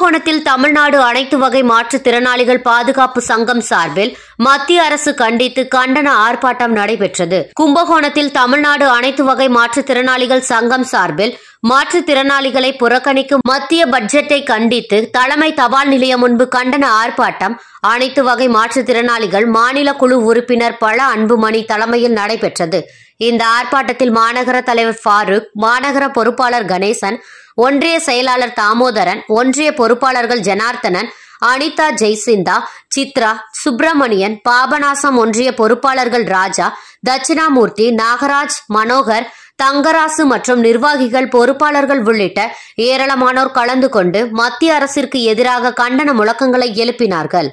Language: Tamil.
கும்பகோணத்தில் தமிழ்நாடு அனைத்து வகை மாற்றுத்திறனாளிகள் பாதுகாப்பு சங்கம் சார்பில் மத்திய அரசு கண்டித்து கண்டன ஆர்ப்பாட்டம் நடைபெற்றது கும்பகோணத்தில் தமிழ்நாடு அனைத்து வகை மாற்றுத்திறனாளிகள் சங்கம் சார்பில் மாற்றுத்திறனாளிகளை புறக்கணிக்கும் மத்திய பட்ஜெட்டை கண்டித்து தலைமை தபால் நிலையம் முன்பு கண்டன ஆர்ப்பாட்டம் அனைத்து வகை மாற்றுத்திறனாளிகள் மாநில குழு உறுப்பினர் பழ அன்புமணி தலைமையில் நடைபெற்றது இந்த ஆர்ப்பாட்டத்தில் மாநகர தலைவர் ஃபாரூக் மாநகர பொறுப்பாளர் கணேசன் ஒன்றிய செயலாளர் தாமோதரன் ஒன்றிய பொறுப்பாளர்கள் ஜனார்த்தனன் அனிதா ஜெய்சிந்தா சித்ரா சுப்பிரமணியன் பாபநாசம் ஒன்றிய பொறுப்பாளர்கள் ராஜா தட்சிணாமூர்த்தி நாகராஜ் மனோகர் தங்கராசு மற்றும் நிர்வாகிகள் பொறுப்பாளர்கள் உள்ளிட்ட ஏராளமானோர் கலந்து கொண்டு மத்திய அரசிற்கு எதிராக கண்டன முழக்கங்களை எழுப்பினார்கள்